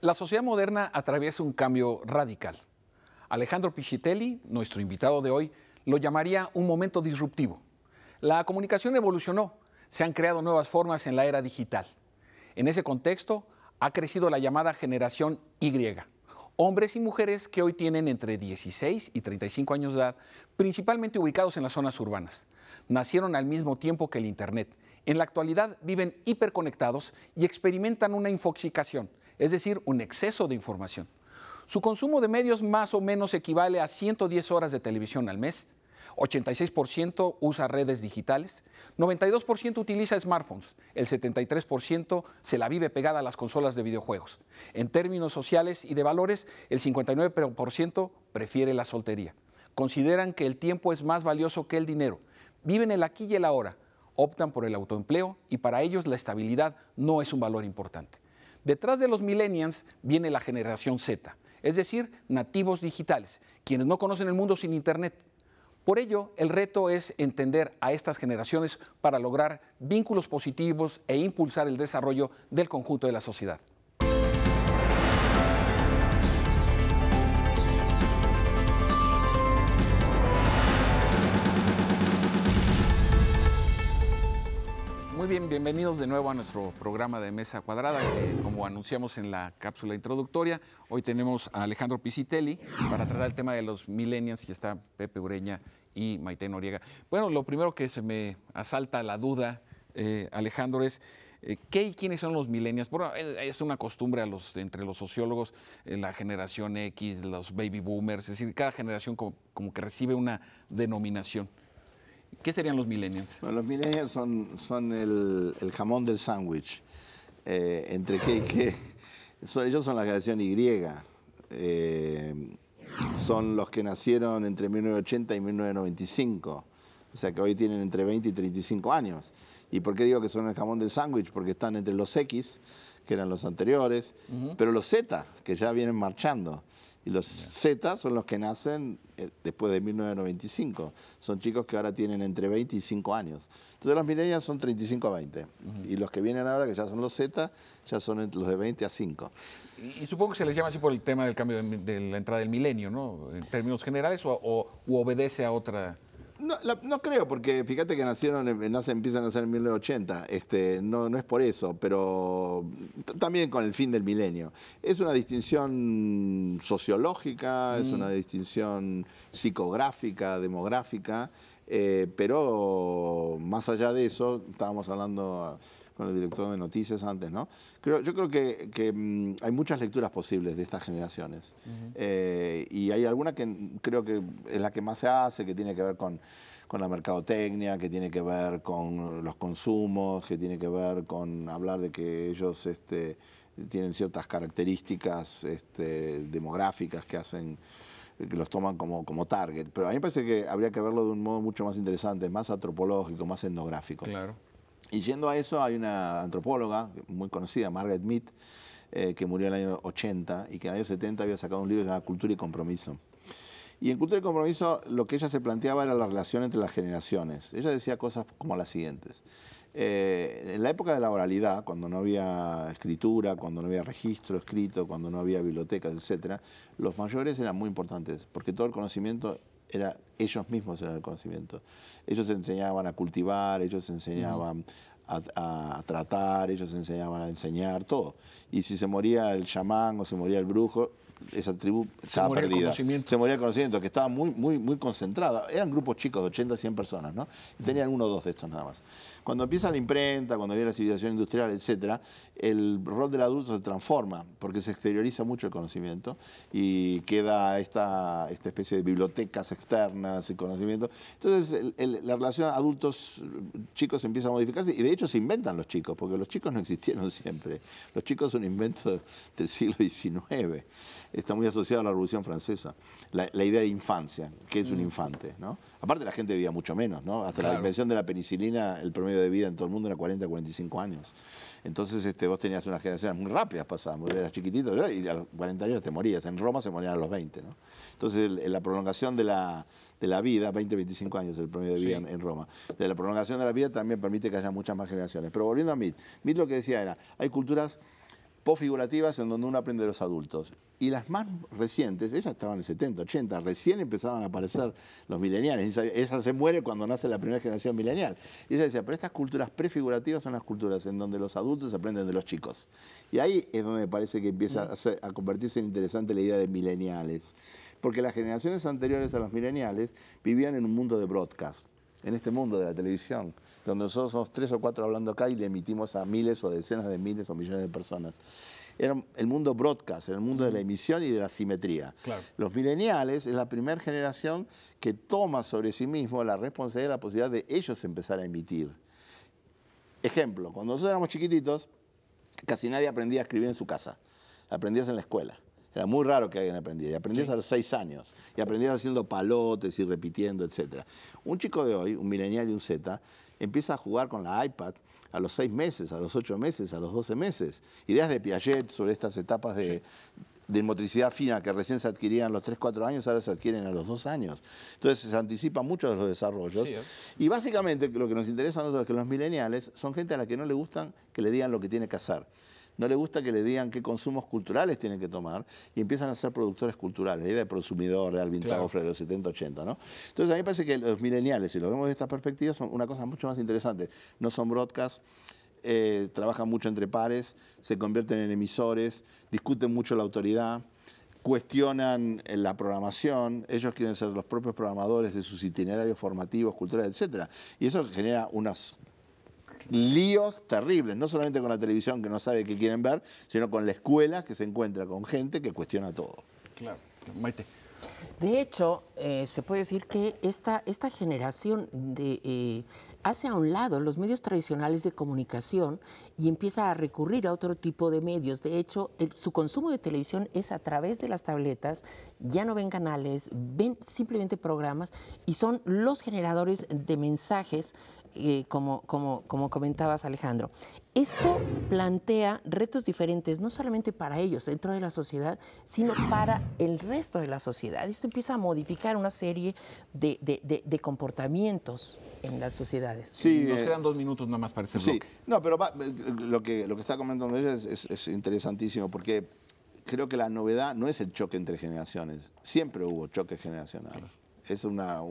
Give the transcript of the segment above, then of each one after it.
La sociedad moderna atraviesa un cambio radical. Alejandro Pichitelli, nuestro invitado de hoy, lo llamaría un momento disruptivo. La comunicación evolucionó, se han creado nuevas formas en la era digital. En ese contexto ha crecido la llamada generación Y, hombres y mujeres que hoy tienen entre 16 y 35 años de edad, principalmente ubicados en las zonas urbanas. Nacieron al mismo tiempo que el Internet. En la actualidad viven hiperconectados y experimentan una infoxicación es decir, un exceso de información. Su consumo de medios más o menos equivale a 110 horas de televisión al mes, 86% usa redes digitales, 92% utiliza smartphones, el 73% se la vive pegada a las consolas de videojuegos. En términos sociales y de valores, el 59% prefiere la soltería. Consideran que el tiempo es más valioso que el dinero. Viven el aquí y el ahora, optan por el autoempleo y para ellos la estabilidad no es un valor importante. Detrás de los millennials viene la generación Z, es decir, nativos digitales, quienes no conocen el mundo sin Internet. Por ello, el reto es entender a estas generaciones para lograr vínculos positivos e impulsar el desarrollo del conjunto de la sociedad. bienvenidos de nuevo a nuestro programa de Mesa Cuadrada, como anunciamos en la cápsula introductoria, hoy tenemos a Alejandro Pisitelli para tratar el tema de los millennials y está Pepe Ureña y Maite Noriega. Bueno, lo primero que se me asalta la duda, eh, Alejandro, es... Eh, ¿Qué y quiénes son los millennials? Bueno, es una costumbre los, entre los sociólogos, eh, la generación X, los baby boomers, es decir, cada generación como, como que recibe una denominación. ¿Qué serían los millennials? los millennials son, son el, jamón del sándwich. Eh, entre qué ellos son la generación Y. Eh, son los que nacieron entre 1980 y 1995. O sea que hoy tienen entre 20 y 35 años. ¿Y por qué digo que son el jamón del sándwich? Porque están entre los X, que eran los anteriores, pero los Z, que ya vienen marchando. Y los Z son los que nacen eh, después de 1995. Son chicos que ahora tienen entre 20 y 5 años. Entonces los millennials son 35 a 20. Y los que vienen ahora, que ya son los Z, ya son los de 20 a 5. Y, supongo que se les llama así por el tema del cambio de, la entrada del milenio, ¿no? En términos generales, o, obedece a otra... No, creo, porque fíjate que nacieron, eh, empiezan a nacer en 1980. Este, no, no es por eso, pero también con el fin del milenio. Es una distinción sociológica, es una mm. distinción psicográfica, demográfica, eh, pero más allá de eso, estábamos hablando con el director de noticias antes, ¿no? Creo, yo creo que, mm, hay muchas lecturas posibles de estas generaciones eh, y hay alguna que creo que es la que más se hace, que tiene que ver con, la mercadotecnia, que tiene que ver con los consumos, que tiene que ver con hablar de que ellos este, tienen ciertas características este, demográficas que hacen que los toman como, como target. Pero a mí me parece que habría que verlo de un modo mucho más interesante, más antropológico, más etnográfico. Claro. Y yendo a eso, hay una antropóloga muy conocida, Margaret Mead, eh, que murió en el año 80 y que en el año 70 había sacado un libro llama Cultura y Compromiso. Y en Cultura y Compromiso lo que ella se planteaba era la relación entre las generaciones. Ella decía cosas como las siguientes. Eh, en la época de la oralidad, cuando no había escritura, cuando no había registro escrito, cuando no había bibliotecas, etc., los mayores eran muy importantes, porque todo el conocimiento era ellos mismos eran el conocimiento. Ellos enseñaban a cultivar, ellos enseñaban a, tratar, ellos enseñaban a enseñar, todo. Y si se moría el chamán o se moría el brujo, esa tribu estaba se perdida. conocimiento. Se moría el conocimiento, que estaba muy, muy, muy concentrada. Eran grupos chicos de 80, 100 personas, ¿no? tenían uno o dos de estos nada más. Cuando empieza la imprenta, cuando viene la civilización industrial, etc., el rol del adulto se transforma, porque se exterioriza mucho el conocimiento y queda esta, esta especie de bibliotecas externas y conocimiento. Entonces, la relación adultos-chicos empieza a modificarse y de hecho se inventan los chicos, porque los chicos no existieron siempre. Los chicos son inventos del siglo XIX está muy asociado a la Revolución Francesa. La, idea de infancia, que es un mm. infante? ¿no? Aparte la gente vivía mucho menos, ¿no? Hasta la invención de la penicilina, el promedio de vida en todo el mundo era 40, 45 años. Entonces este, vos tenías unas generaciones muy rápidas vos eras chiquitito y a los 40 años te morías. En Roma se morían a los 20, ¿no? Entonces la prolongación de la, vida, 20, 25 años el promedio de vida en, Roma. De la prolongación de la vida también permite que haya muchas más generaciones. Pero volviendo a Mit, Mit lo que decía era, hay culturas postfigurativas en donde uno aprende de los adultos. Y las más recientes, ellas estaban en el 70, 80, recién empezaban a aparecer los mileniales. Ella se muere cuando nace la primera generación milenial. Y ella decía, pero estas culturas prefigurativas son las culturas en donde los adultos aprenden de los chicos. Y ahí es donde me parece que empieza a, a convertirse en interesante la idea de mileniales. Porque las generaciones anteriores a los mileniales vivían en un mundo de broadcast en este mundo de la televisión, donde nosotros somos tres o cuatro hablando acá y le emitimos a miles o decenas de miles o millones de personas. Era el mundo broadcast, el mundo de la emisión y de la simetría. Los mileniales es la primera generación que toma sobre sí mismo la responsabilidad, la posibilidad de ellos empezar a emitir. Ejemplo, cuando nosotros éramos chiquititos, casi nadie aprendía a escribir en su casa, aprendías en la escuela. Era muy raro que alguien aprendiera. Y aprendías a los seis años. Y aprendías haciendo palotes y repitiendo, etc. Un chico de hoy, un milenial y un Z, empieza a jugar con la iPad a los seis meses, a los ocho meses, a los doce meses. Ideas de Piaget sobre estas etapas de, motricidad fina que recién se adquirían a los 3, 4 años, ahora se adquieren a los dos años. Entonces se anticipa mucho de los desarrollos. ¿eh? Y básicamente lo que nos interesa a nosotros es que los mileniales son gente a la que no le gustan que le digan lo que tiene que hacer no le gusta que le digan qué consumos culturales tienen que tomar y empiezan a ser productores culturales, la idea de prosumidor, de Alvin de los 70, 80, ¿no? Entonces a mí me parece que los mileniales, si lo vemos de esta perspectiva, son una cosa mucho más interesante. No son broadcasts, eh, trabajan mucho entre pares, se convierten en emisores, discuten mucho la autoridad cuestionan eh, la programación, ellos quieren ser los propios programadores de sus itinerarios formativos, culturales, etc. Y eso genera unas líos terribles, no solamente con la televisión que no sabe qué quieren ver, sino con la escuela que se encuentra con gente que cuestiona todo. Claro, Maite. De hecho, eh, se puede decir que esta, esta generación eh, hace a un lado los medios tradicionales de comunicación y empieza a recurrir a otro tipo de medios. De hecho, su consumo de televisión es a través de las tabletas, ya no ven canales, ven simplemente programas y son los generadores de mensajes eh, como, como, comentabas Alejandro. Esto plantea retos diferentes, no solamente para ellos dentro de la sociedad, sino para el resto de la sociedad. Esto empieza a modificar una serie de, de, de, comportamientos en las sociedades. Sí, nos eh, quedan dos minutos nada más para este sí. No, pero eh, lo, que, lo que está comentando ella es, interesantísimo porque creo que la novedad no es el choque entre generaciones. Siempre hubo choque generacional es una,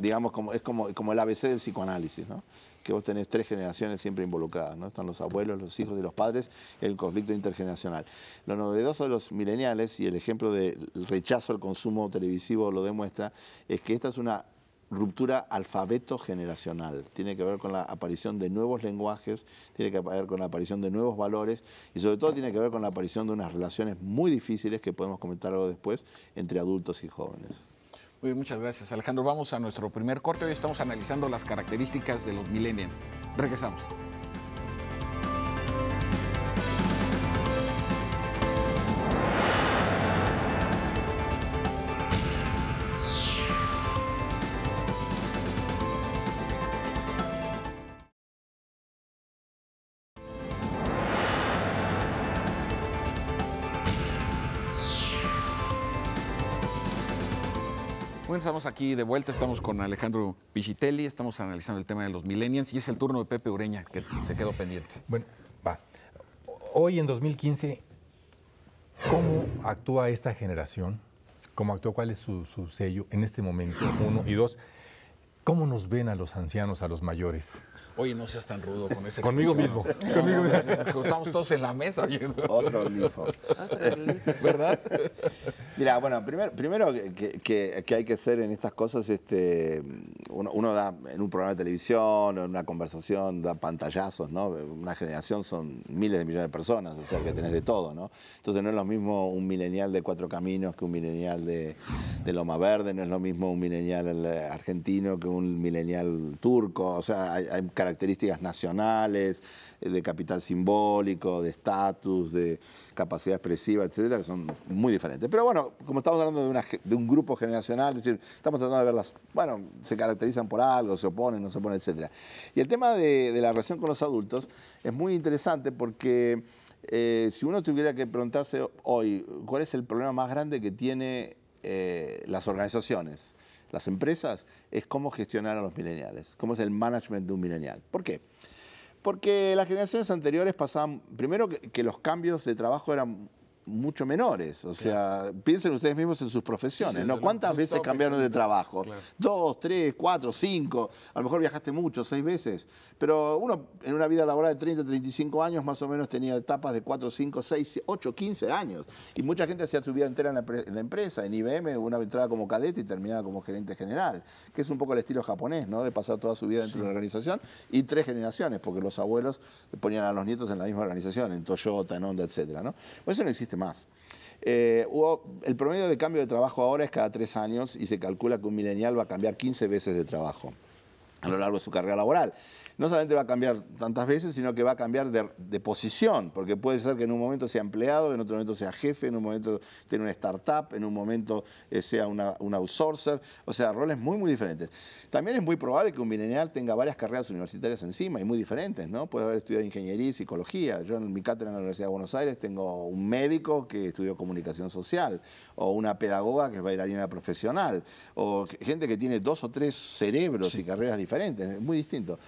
digamos, como, es como, el ABC del psicoanálisis, ¿no? que vos tenés tres generaciones siempre involucradas, ¿no? Están los abuelos, los hijos y los padres, el conflicto intergeneracional. Lo novedoso de los mileniales, y el ejemplo del rechazo al consumo televisivo lo demuestra, es que esta es una ruptura alfabeto generacional. Tiene que ver con la aparición de nuevos lenguajes, tiene que ver con la aparición de nuevos valores y sobre todo tiene que ver con la aparición de unas relaciones muy difíciles que podemos comentar algo después entre adultos y jóvenes. Muy muchas gracias Alejandro. Vamos a nuestro primer corte. Hoy estamos analizando las características de los millennials. Regresamos. estamos aquí de vuelta, estamos con Alejandro Pichitelli, estamos analizando el tema de los millennials y es el turno de Pepe Ureña que se quedó pendiente. Bueno, va. Hoy en 2015, ¿cómo actúa esta generación? ¿Cómo actúa? ¿Cuál es su, su sello en este momento? Uno y dos, ¿cómo nos ven a los ancianos, a los mayores? Oye, no seas tan rudo con ese. Conmigo mismo. Conmigo mismo. Estamos todos en la mesa. Otro lifo. ¿Verdad? Mira, bueno, primero que, hay que hacer en estas cosas, este, uno, da en un programa de televisión, en una conversación, da pantallazos, ¿no? Una generación son miles de millones de personas, o sea que tenés de todo, ¿no? Entonces no es lo mismo un milenial de Cuatro Caminos que un milenial de, Loma Verde, no es lo mismo un milenial argentino que un milenial turco, o sea, hay características nacionales, eh, de capital simbólico, de estatus, de capacidad expresiva, etcétera, que son muy diferentes. Pero bueno, como estamos hablando de, un grupo generacional, es decir, estamos tratando de verlas, bueno, se caracterizan por algo, se oponen, no se oponen, etcétera. Y el tema de, la relación con los adultos es muy interesante porque eh, si uno tuviera que preguntarse hoy cuál es el problema más grande que tienen eh, las organizaciones las empresas es cómo gestionar a los mileniales, cómo es el management de un milenial. ¿Por qué? Porque las generaciones anteriores pasaban, primero que, que, los cambios de trabajo eran mucho menores. O sea, piensen ustedes mismos en sus profesiones, ¿no? ¿Cuántas veces cambiaron de trabajo? Dos, tres, cuatro, cinco. A lo mejor viajaste mucho, seis veces. Pero uno en una vida laboral de 30, 35 años más o menos tenía etapas de 4, 5, 6, 8, 15 años. Y mucha gente hacía su vida entera en la, empresa. En IBM una entrada como cadete y terminaba como gerente general, que es un poco el estilo japonés, ¿no? De pasar toda su vida dentro de una organización y tres generaciones, porque los abuelos ponían a los nietos en la misma organización, en Toyota, en Honda, etc. ¿no? Por pues eso no existe más. Eh, hubo, el promedio de cambio de trabajo ahora es cada tres años y se calcula que un milenial va a cambiar 15 veces de trabajo a lo largo de su carrera laboral no solamente va a cambiar tantas veces, sino que va a cambiar de, posición, porque puede ser que en un momento sea empleado, en otro momento sea jefe, en un momento tenga una startup, en un momento eh, sea un outsourcer, o sea, roles muy, muy diferentes. También es muy probable que un bienenial tenga varias carreras universitarias encima y muy diferentes, ¿no? Puede haber estudiado ingeniería y psicología. Yo en mi cátedra en la Universidad de Buenos Aires tengo un médico que estudió comunicación social, o una pedagoga que va es bailarina profesional, o gente que tiene dos o tres cerebros y carreras diferentes, es muy distinto.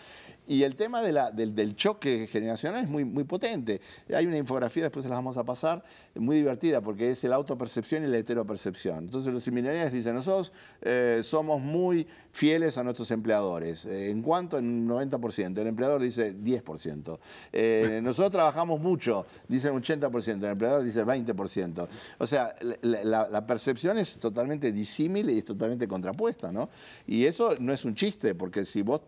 Y el tema del, choque generacional es muy, muy potente. Hay una infografía, después se las vamos a pasar, muy divertida, porque es la autopercepción y la heteropercepción. Entonces los similares dicen, nosotros eh, somos muy fieles a nuestros empleadores. Eh, ¿En cuánto? En un 90%. El empleador dice 10%. Eh, nosotros trabajamos mucho, dicen 80%. El empleador dice 20%. O sea, la, percepción es totalmente disímil y es totalmente contrapuesta, ¿no? Y eso no es un chiste, porque si vos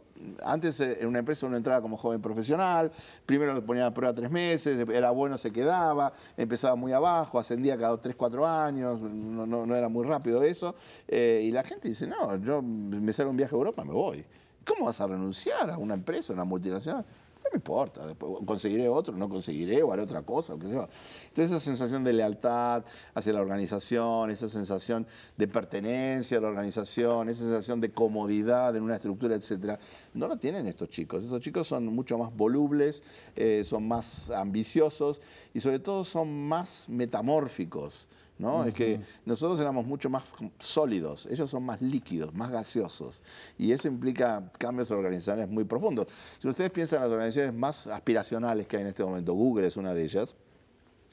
antes eh, en una empresa uno entraba como joven profesional, primero lo ponía a prueba tres meses, era bueno, se quedaba, empezaba muy abajo, ascendía cada tres, cuatro años, no, era muy rápido eso. Eh, y la gente dice, no, yo me sale un viaje a Europa, me voy. ¿Cómo vas a renunciar a una empresa, a una multinacional? No me importa, después conseguiré otro, no conseguiré, o haré otra cosa, o Entonces esa sensación de lealtad hacia la organización, esa sensación de pertenencia a la organización, esa sensación de comodidad en una estructura, etcétera, no la tienen estos chicos. Estos chicos son mucho más volubles, eh, son más ambiciosos y sobre todo son más metamórficos. ¿no? Es que nosotros éramos mucho más sólidos, ellos son más líquidos, más gaseosos, y eso implica cambios organizacionales muy profundos. Si ustedes piensan en las organizaciones más aspiracionales que hay en este momento, Google es una de ellas,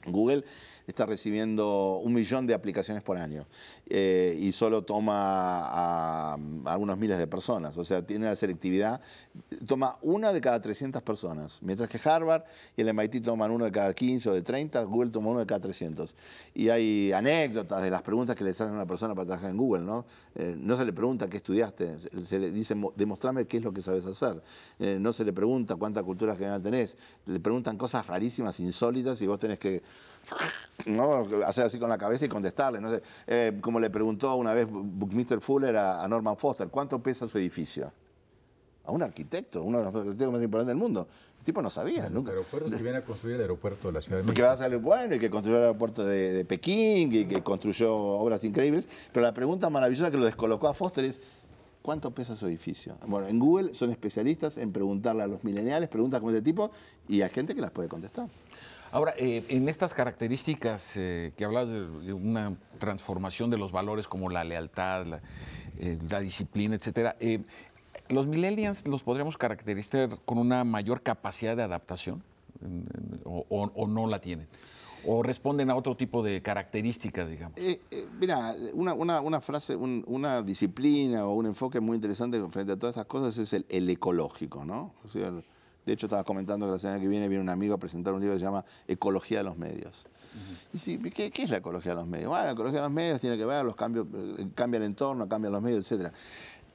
Google está recibiendo un millón de aplicaciones por año eh, y solo toma a, algunos miles de personas. O sea, tiene la selectividad, toma una de cada 300 personas, mientras que Harvard y el MIT toman uno de cada 15 o de 30, Google toma uno de cada 300. Y hay anécdotas de las preguntas que le hacen a una persona para trabajar en Google, ¿no? Eh, no se le pregunta qué estudiaste, se le dice, demostrame qué es lo que sabes hacer. Eh, no se le pregunta cuánta cultura general tenés, le preguntan cosas rarísimas, insólitas, y vos tenés que ¿no? hacer así con la cabeza y contestarle. No eh, como le preguntó una vez Mr. Fuller a, Norman Foster, ¿cuánto pesa su edificio? A un arquitecto, uno de los arquitectos más importantes del mundo. El tipo no sabía nunca. el que viene a construir el aeropuerto de la Ciudad de México. Que va a salir bueno y que construyó el aeropuerto de, Pekín y que construyó obras increíbles. Pero la pregunta maravillosa que lo descolocó a Foster es, ¿cuánto pesa su edificio? Bueno, en Google son especialistas en preguntarle a los mileniales preguntas como este tipo y a gente que las puede contestar. Ahora, eh, en estas características eh, que hablas de una transformación de los valores como la lealtad, la, eh, disciplina, etcétera, ¿los millennials los podríamos caracterizar con una mayor capacidad de adaptación o, no la tienen? ¿O responden a otro tipo de características, digamos? mira, una, frase, una disciplina o un enfoque muy interesante frente a todas esas cosas es el, el ecológico, ¿no? O de hecho, estaba comentando que la semana que viene viene un amigo a presentar un libro que se llama Ecología de los Medios. ¿qué, ¿qué, es la ecología de los medios? Bueno, la ecología de los medios tiene que ver, los cambios, eh, cambia el entorno, cambia los medios, etc.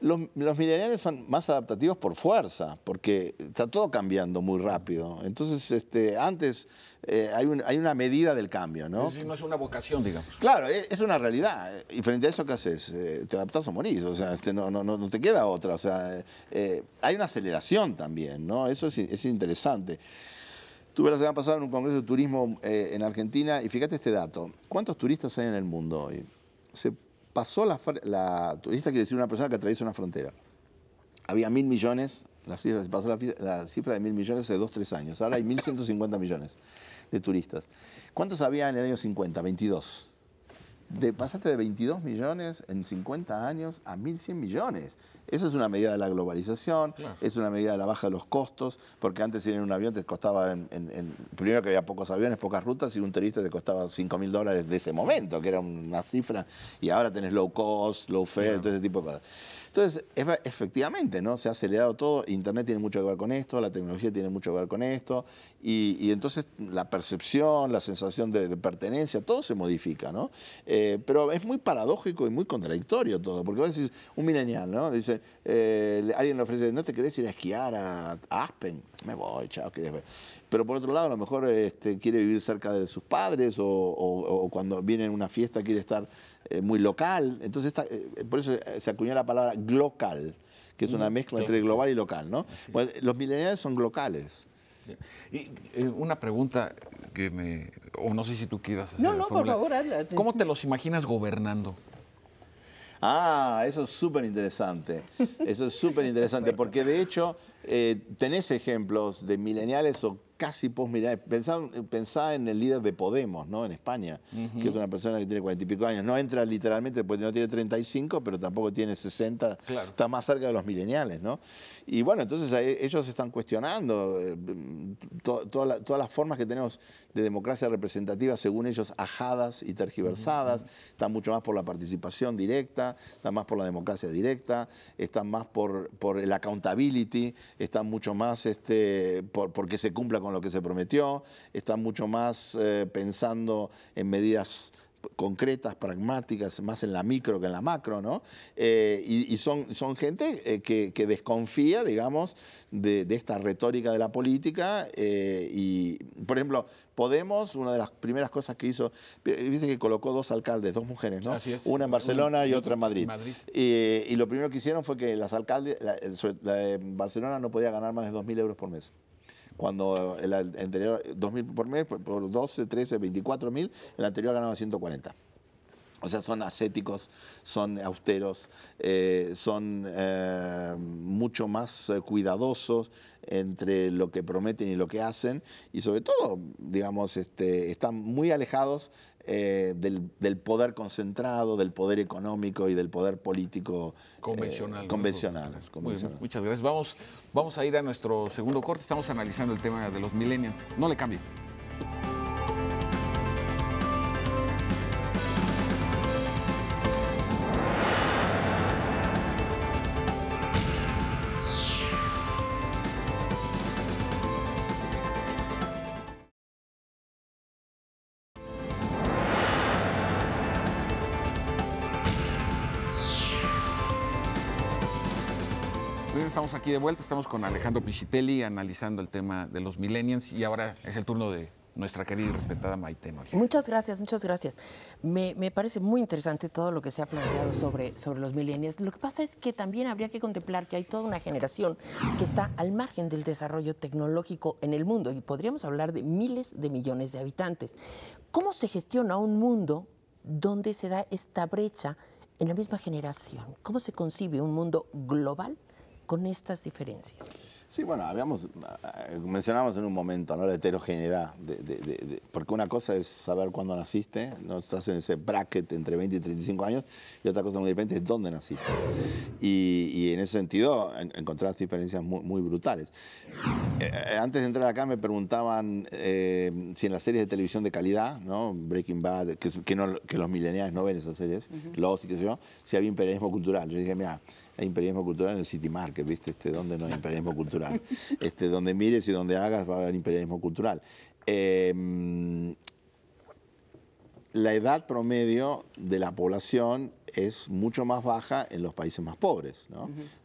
Los, millennials son más adaptativos por fuerza, porque está todo cambiando muy rápido. Entonces, este, antes eh, hay, una medida del cambio, ¿no? Es no es una vocación, digamos. Claro, e, es, una realidad. Eh, y frente a eso, ¿qué haces? Eh, te adaptas o morís, o sea, este, no, te queda otra. O sea, hay una aceleración también, ¿no? Eso es, interesante. Tuve la semana pasada en un congreso de turismo en Argentina y fíjate este dato. ¿Cuántos turistas hay en el mundo hoy? Se pasó la, turista, quiere decir una persona que atraviesa una frontera. Había mil millones, la cifra, pasó la, cifra de mil millones hace dos, tres años. Ahora hay 1.150 millones de turistas. ¿Cuántos había en el año 50? 22 pasaste de 22 millones en 50 años a 1.100 millones. Eso es una medida de la globalización, es una medida de la baja de los costos, porque antes ir en un avión te costaba, primero que había pocos aviones, pocas rutas, y un turista te costaba 5.000 dólares de ese momento, que era una cifra, y ahora tenés low cost, low fare, todo ese tipo de cosas. Entonces, efectivamente, ¿no? Se ha acelerado todo, Internet tiene mucho que ver con esto, la tecnología tiene mucho que ver con esto, y, entonces la percepción, la sensación de, pertenencia, todo se modifica, ¿no? Eh, pero es muy paradójico y muy contradictorio todo, porque vos decís, un milenial, ¿no? Dice, eh, alguien le ofrece, ¿no te querés ir a esquiar a, Aspen? Me voy, chao, que después pero por otro lado a lo mejor este, quiere vivir cerca de sus padres o, cuando viene en una fiesta quiere estar eh, muy local. Entonces, eh, por eso eh, se acuñó la palabra glocal, que es una mm, mezcla entre global y local, ¿no? Pues, los mileniales son locales Y una pregunta que me. O no sé si tú quieras hacer. No, no, por favor, ¿Cómo te los imaginas gobernando? Ah, eso es súper interesante. Eso es súper interesante, porque de hecho tenés ejemplos de mileniales o casi mira Pensá, pensá, en el líder de Podemos, ¿no? En España, que es una persona que tiene cuarenta y pico años. No entra literalmente porque no tiene 35, pero tampoco tiene 60. Está más cerca de los mileniales, ¿no? Y bueno, entonces ellos están cuestionando eh, todas las formas que tenemos de democracia representativa, según ellos, ajadas y tergiversadas. Están mucho más por la participación directa, están más por la democracia directa, están más por, por el accountability, están mucho más este, por, porque se cumpla con lo que se prometió, está mucho más eh, pensando en medidas concretas, pragmáticas, más en la micro que en la macro, ¿no? Eh, y, son, son gente eh, que, desconfía, digamos, de, esta retórica de la política. y, por ejemplo, Podemos, una de las primeras cosas que hizo, dice que colocó dos alcaldes, dos mujeres, ¿no? Una en Barcelona y otra en Madrid. y lo primero que hicieron fue que las alcaldes, Barcelona no podía ganar más de 2.000 euros por mes cuando el anterior, 2.000 por mes, por 12, 13, 24 mil, el anterior ganaba 140. O sea, son ascéticos, son austeros, eh, son eh, mucho más eh, cuidadosos entre lo que prometen y lo que hacen, y sobre todo, digamos, este, están muy alejados eh, del, poder concentrado, del poder económico y del poder político eh, convencional. muchas gracias. Vamos, vamos a ir a nuestro segundo corte. Estamos analizando el tema de los millennials. No le cambie. estamos aquí de vuelta, estamos con Alejandro Piscitelli analizando el tema de los millennials y ahora es el turno de nuestra querida y respetada Maite Noria. Muchas gracias, muchas gracias. Me, parece muy interesante todo lo que se ha planteado sobre, sobre los millennials. Lo que pasa es que también habría que contemplar que hay toda una generación que está al margen del desarrollo tecnológico en el mundo y podríamos hablar de miles de millones de habitantes. ¿Cómo se gestiona un mundo donde se da esta brecha en la misma generación? ¿Cómo se concibe un mundo global con estas diferencias? Sí, bueno, habíamos, eh, mencionábamos en un momento la heterogeneidad, de, porque una cosa es saber cuándo naciste, no estás en ese bracket entre 20 y 35 años, y otra cosa muy diferente es dónde naciste. Y, en ese sentido encontrás diferencias muy, brutales. Eh, eh, antes de entrar acá me preguntaban si en las series de televisión de calidad, ¿no? Breaking Bad, que, los millennials no ven esas series, Los y qué sé yo, si había imperialismo cultural. Yo dije, mira, imperialismo cultural en el City Market, ¿viste? Este, donde no hay imperialismo cultural. Este, donde mires y donde hagas va a haber imperialismo cultural. Em, la edad promedio de la población es mucho más baja en los países más pobres,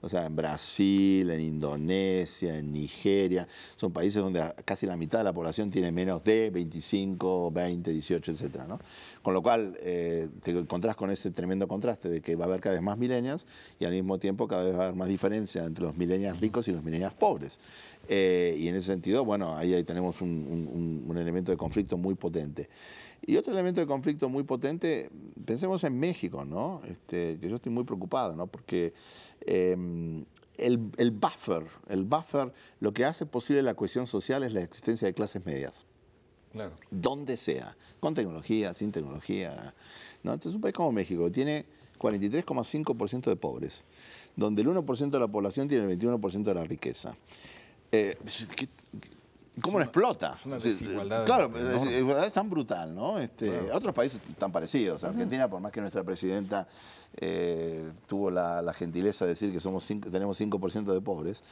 O sea, en Brasil, en Indonesia, en Nigeria, son países donde casi la mitad de la población tiene menos de 25, 20, 18, etc. Con lo cual, eh, te encontrás con ese tremendo contraste de que va a haber cada vez más milenias y al mismo tiempo cada vez va a haber más diferencia entre los milenias ricos y los milenias pobres. Eh, y en ese sentido, bueno, ahí, tenemos un elemento de conflicto muy potente. Y otro elemento de conflicto muy potente, pensemos en México, ¿no? Este, que yo estoy muy preocupado, ¿no? Porque em, el, buffer, el buffer, lo que hace posible la cohesión social es la existencia de clases medias. Claro. Donde sea, con tecnología, sin tecnología. ¿no? Entonces un país como México tiene 43,5% de pobres, donde el 1% de la población tiene el 21% de la riqueza. Eh, pues, cómo no explota. Es una desigualdad. Claro, es, es, tan brutal, ¿no? Este, otros países están parecidos. Argentina, por más que nuestra presidenta eh, tuvo la, gentileza de decir que tenemos 5% de pobres,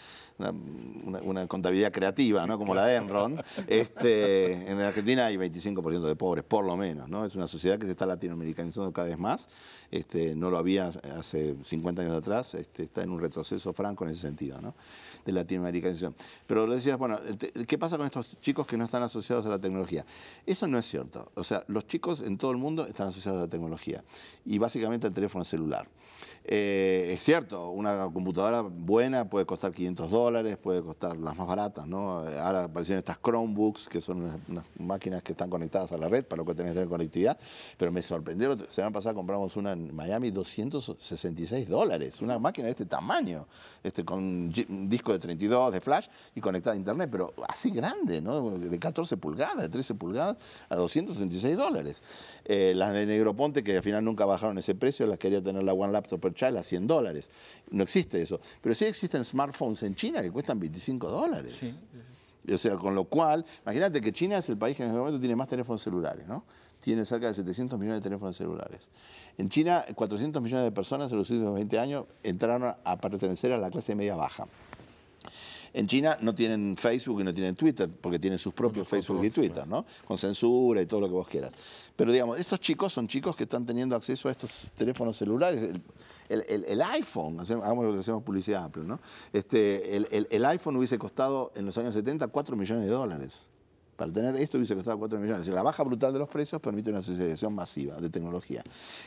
una, contabilidad creativa, ¿no? Como la de Enron. Este, en Argentina hay 25% de pobres, por lo menos, ¿no? Es una sociedad que se está latinoamericanizando cada vez más. Este, no lo había hace 50 años atrás. Este, está en un retroceso franco en ese sentido, ¿no? de Latinoamérica. Pero decías, bueno, ¿qué pasa con estos chicos que no están asociados a la tecnología? Eso no es cierto. O sea, los chicos en todo el mundo están asociados a la tecnología y básicamente al teléfono celular. Eh, es cierto, una computadora buena puede costar 500 dólares, puede costar las más baratas, ¿no? Ahora aparecieron estas Chromebooks, que son unas, máquinas que están conectadas a la red, para lo que tenés que tener conectividad, pero me sorprendió, se semana pasada compramos una en Miami, 266 dólares, una máquina de este tamaño, este, con discos disco de 32, de flash y conectada a internet, pero así grande, ¿no? De 14 pulgadas, de 13 pulgadas a 266 dólares. Eh, las de Negroponte, que al final nunca bajaron ese precio, las quería tener la One Laptop per Child a 100 dólares. No existe eso. Pero sí existen smartphones en China que cuestan 25 dólares. O sea, con lo cual, imagínate que China es el país que en este momento tiene más teléfonos celulares, ¿no? Tiene cerca de 700 millones de teléfonos celulares. En China, 400 millones de personas en los últimos 20 años entraron a pertenecer a la clase media baja. En China no tienen Facebook y no tienen Twitter, porque tienen sus propios Facebook y Twitter, ¿no? Con censura y todo lo que vos quieras. Pero digamos, estos chicos son chicos que están teniendo acceso a estos teléfonos celulares. El, iPhone, hagamos lo que hacemos publicidad Apple, ¿no? Este, el, iPhone hubiese costado en los años 70 4 millones de dólares. Para tener esto hubiese costado 4 millones. la baja brutal de los precios permite una asociación masiva de tecnología.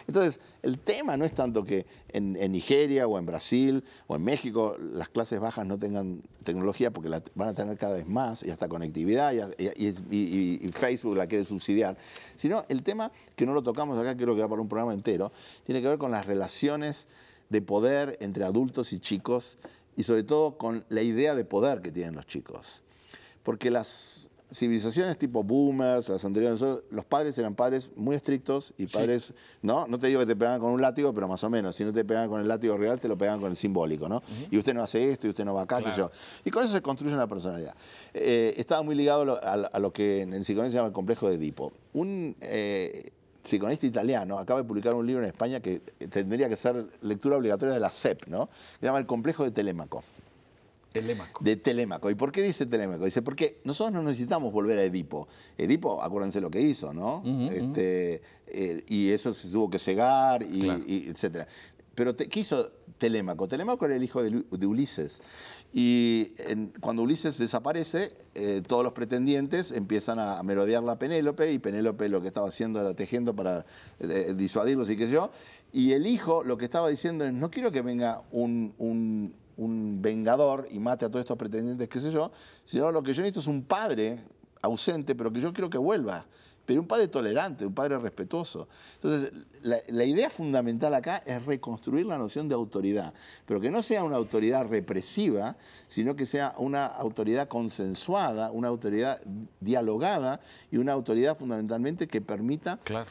Entonces, el tema no es tanto que en, Nigeria o en Brasil o en México las clases bajas no tengan tecnología porque la van a tener cada vez más y hasta conectividad y Facebook la quiere subsidiar, sino el tema que no lo tocamos acá, creo que va para un programa entero, tiene que ver con las relaciones de poder entre adultos y chicos y sobre todo con la idea de poder que tienen los chicos. Porque las civilizaciones tipo boomers, las anteriores, los padres eran padres muy estrictos y padres, ¿no? No te digo que te pegaban con un látigo, pero más o menos. Si no te pegaban con el látigo real, te lo pegaban con el simbólico, ¿no? Y usted no hace esto, y usted no va acá, Y con eso se construye una personalidad. Eh, estaba muy ligado a, lo que en psicología se llama el complejo de Edipo. Un eh, italiano acaba de publicar un libro en España que tendría que ser lectura obligatoria de la CEP, ¿no? se llama El complejo de Telémaco. De Telémaco. ¿Y por qué dice Telémaco? Dice, porque nosotros no necesitamos volver a Edipo. Edipo, acuérdense lo que hizo, ¿no? Este, eh, y eso se tuvo que cegar, y, etcétera. Pero ¿qué hizo Telémaco? Telémaco era el hijo de, Ulises. Y cuando Ulises desaparece, eh, todos los pretendientes empiezan a, a merodear la Penélope y Penélope lo que estaba haciendo era tejiendo para eh, disuadirlos y qué yo. Y el hijo lo que estaba diciendo es, no quiero que venga un un vengador y mate a todos estos pretendientes, qué sé yo, sino lo que yo necesito es un padre ausente, pero que yo quiero que vuelva. Pero un padre tolerante, un padre respetuoso. Entonces, la, idea fundamental acá es reconstruir la noción de autoridad, pero que no sea una autoridad represiva, sino que sea una autoridad consensuada, una autoridad dialogada y una autoridad fundamentalmente que permita claro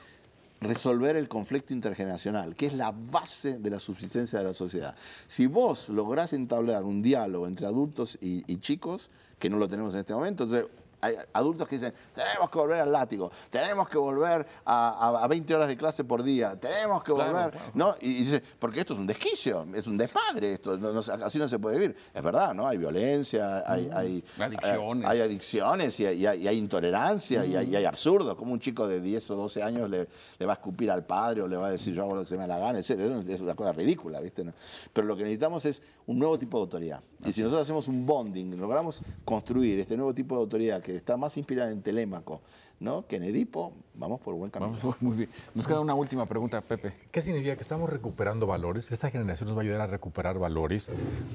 resolver el conflicto intergeneracional, que es la base de la subsistencia de la sociedad. Si vos lográs entablar un diálogo entre adultos y, chicos, que no lo tenemos en este momento, entonces hay adultos que dicen, tenemos que volver al látigo, tenemos que volver a, 20 horas de clase por día, tenemos que volver, ¿no? Y, dice, porque esto es un desquicio, es un despadre esto, así no se puede vivir. Es verdad, ¿no? Hay violencia, hay, mm, hay adicciones, hay, adicciones y, hay, intolerancia y, hay, mm. absurdo, como un chico de 10 o 12 años le, va a escupir al padre o le va a decir yo hago lo que se me la gana, Es una cosa ridícula, ¿viste? ¿No? Pero lo que necesitamos es un nuevo tipo de autoridad. Y si nosotros hacemos un bonding, logramos construir este nuevo tipo de autoridad que está más inspirada en Telémaco ¿no? que en Edipo, vamos por buen camino. muy bien. Nos queda una última pregunta, Pepe. ¿Qué significa que estamos recuperando valores? Esta generación nos va a ayudar a recuperar valores,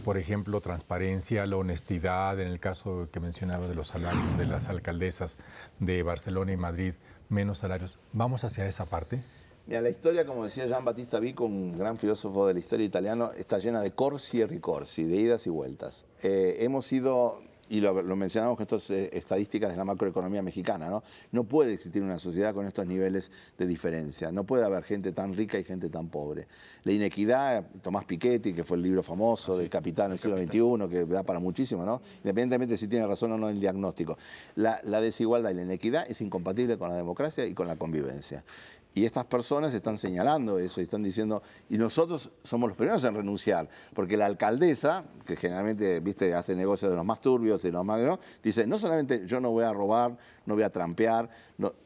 por ejemplo, transparencia, la honestidad, en el caso que mencionaba de los salarios de las alcaldesas de Barcelona y Madrid, menos salarios. ¿Vamos hacia esa parte? Mira, la historia, como decía Jean Battista Vico, un gran filósofo de la historia italiano, está llena de corsi y ricorsi, de idas y vueltas. Eh, hemos ido y lo, mencionamos con estas eh, estadísticas de la macroeconomía mexicana, ¿no? No puede existir una sociedad con estos niveles de diferencia, no puede haber gente tan rica y gente tan pobre. La inequidad, Tomás Piketty, que fue el libro famoso ah, del Capitán del siglo XXI, que da para muchísimo, ¿no? Independientemente si tiene razón o no el diagnóstico. la desigualdad y la inequidad es incompatible con la democracia y con la convivencia. Y estas personas están señalando eso, y están diciendo, y nosotros somos los primeros en renunciar, porque la alcaldesa, que generalmente, viste, hace negocios de los más turbios y los más, ¿no? dice, no solamente yo no voy a robar, no voy a trampear,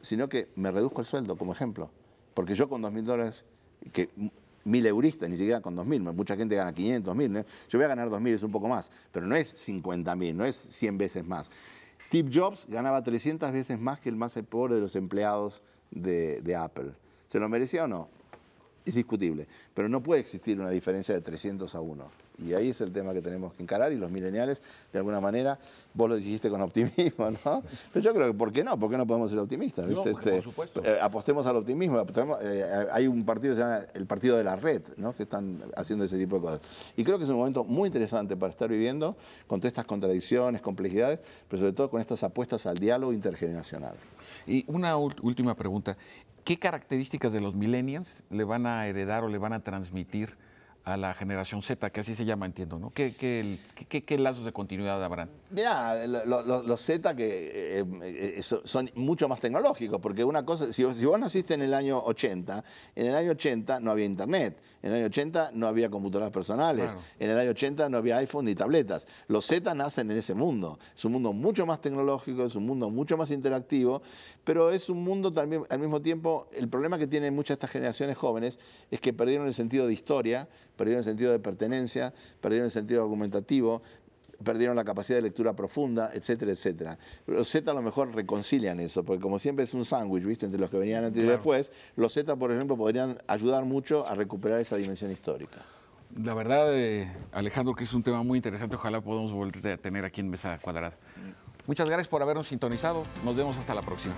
sino que me reduzco el sueldo, como ejemplo. Porque yo con 2.000 dólares, que mil euristas, ni siquiera con dos mil, mucha gente gana 500, mil, yo voy a ganar dos mil, es un poco más, pero no es 50.000, no es 100 veces más. Tip Jobs ganaba 300 veces más que el más pobre de los empleados de, Apple. ¿Se lo merecía o no? es discutible, pero no puede existir una diferencia de 300 a 1. Y ahí es el tema que tenemos que encarar y los mileniales, de alguna manera, vos lo dijiste con optimismo, ¿no? Pero yo creo que, ¿por qué no? ¿Por qué no podemos ser optimistas? por este, supuesto. Eh, apostemos al optimismo. Eh, hay un partido que se llama el Partido de la Red, ¿no? Que están haciendo ese tipo de cosas. Y creo que es un momento muy interesante para estar viviendo con todas estas contradicciones, complejidades, pero sobre todo con estas apuestas al diálogo intergeneracional. Y una última pregunta. ¿Qué características de los millennials le van a heredar o le van a transmitir a la generación Z, que así se llama, entiendo, ¿no? ¿Qué, lazos de continuidad habrán? Mira, los Z que eh, eh, son mucho más tecnológicos, porque una cosa, si, si, vos naciste en el año 80, en el año 80 no había internet, en el año 80 no había computadoras personales, en el año 80 no había iPhone ni tabletas. Los Z nacen en ese mundo, es un mundo mucho más tecnológico, es un mundo mucho más interactivo, pero es un mundo también, al mismo tiempo, el problema que tienen muchas de estas generaciones jóvenes es que perdieron el sentido de historia, perdieron el sentido de pertenencia, perdieron el sentido argumentativo, perdieron la capacidad de lectura profunda, etcétera, etcétera. Los Z a lo mejor reconcilian eso, porque como siempre es un sándwich, ¿viste? Entre los que venían antes y después, los Z, por ejemplo, podrían ayudar mucho a recuperar esa dimensión histórica. La verdad, eh, Alejandro, que es un tema muy interesante, ojalá podamos volver a tener aquí en Mesa Cuadrada. Muchas gracias por habernos sintonizado, nos vemos hasta la próxima.